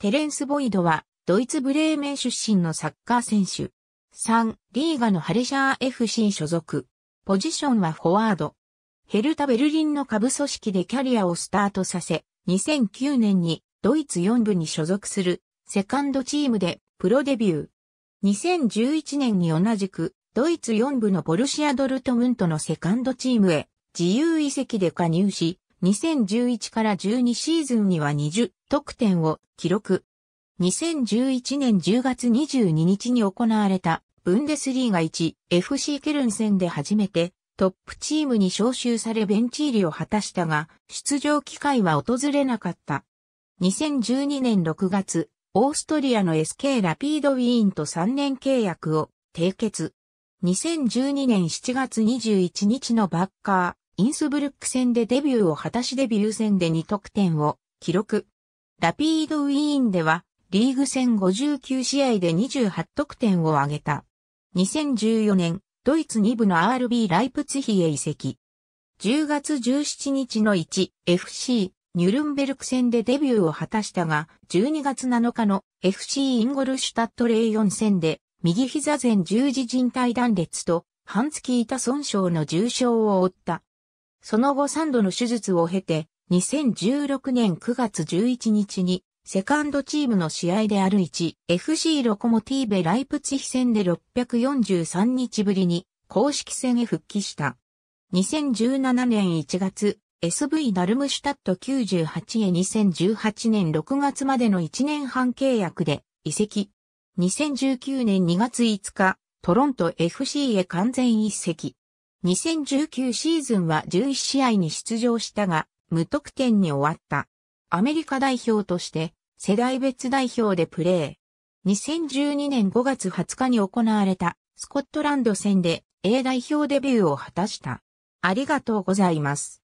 テレンス・ボイドは、ドイツ・ブレーメン出身のサッカー選手。3、リーガのハレシャー FC 所属。ポジションはフォワード。ヘルタ・ベルリンの下部組織でキャリアをスタートさせ、2009年にドイツ4部に所属するセカンドチームでプロデビュー。2011年に同じくドイツ4部のボルシア・ドルトムントのセカンドチームへ自由移籍で加入し、2011から12シーズンには20得点を記録。2011年10月22日に行われたブンデスリーガ 1FC ケルン戦で初めてトップチームに招集されベンチ入りを果たしたが出場機会は訪れなかった。2012年6月、オーストリアの SK ラピードウィーンと3年契約を締結。2012年7月21日のバッカー、インスブルック戦でデビューを果たしデビュー戦で2得点を記録。ラピードウィーンでは、リーグ戦59試合で28得点を挙げた。2014年、ドイツ2部の RB ライプツヒへ移籍。10月17日の 1FC ニュルンベルク戦でデビューを果たしたが、12月7日の FC インゴルシュタットレヨン戦で、右膝前十字靭帯断裂と、半月板損傷の重傷を負った。その後3度の手術を経て、2016年9月11日に、セカンドチームの試合である1、FC ロコモティーベライプツヒ戦で643日ぶりに、公式戦へ復帰した。2017年1月、SV ダルムシュタット98へ2018年6月までの1年半契約で移籍。2019年2月5日、トロント FC へ完全移籍。2019シーズンは11試合に出場したが、無得点に終わった。アメリカ代表として世代別代表でプレー。2012年5月20日に行われたスコットランド戦で A 代表デビューを果たした。ありがとうございます。